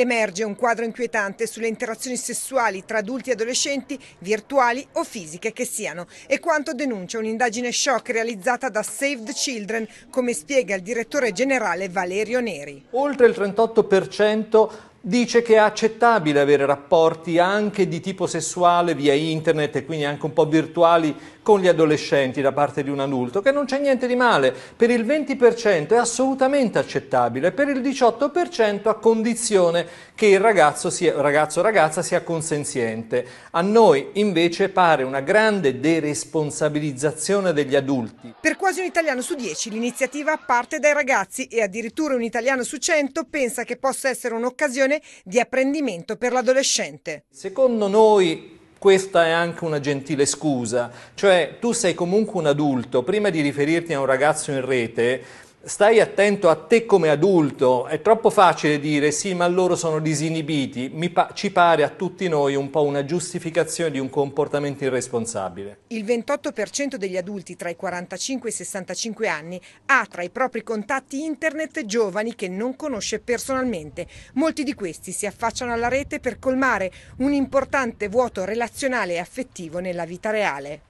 Emerge un quadro inquietante sulle interazioni sessuali tra adulti e adolescenti, virtuali o fisiche che siano. È quanto denuncia un'indagine shock realizzata da Save the Children, come spiega il direttore generale Valerio Neri. Oltre il 38% dice che è accettabile avere rapporti anche di tipo sessuale via internet e quindi anche un po' virtuali con gli adolescenti da parte di un adulto, che non c'è niente di male, per il 20% è assolutamente accettabile, per il 18% a condizione che il ragazzo o ragazza sia consenziente. A noi invece pare una grande deresponsabilizzazione degli adulti. Per quasi un italiano su 10 l'iniziativa parte dai ragazzi e addirittura un italiano su 100 pensa che possa essere un'occasione di apprendimento per l'adolescente. Secondo noi questa è anche una gentile scusa, cioè tu sei comunque un adulto, prima di riferirti a un ragazzo in rete stai attento a te come adulto, è troppo facile dire sì ma loro sono disinibiti, pa- ci pare a tutti noi un po' una giustificazione di un comportamento irresponsabile. Il 28% degli adulti tra i 45 e i 65 anni ha tra i propri contatti internet giovani che non conosce personalmente. Molti di questi si affacciano alla rete per colmare un importante vuoto relazionale e affettivo nella vita reale.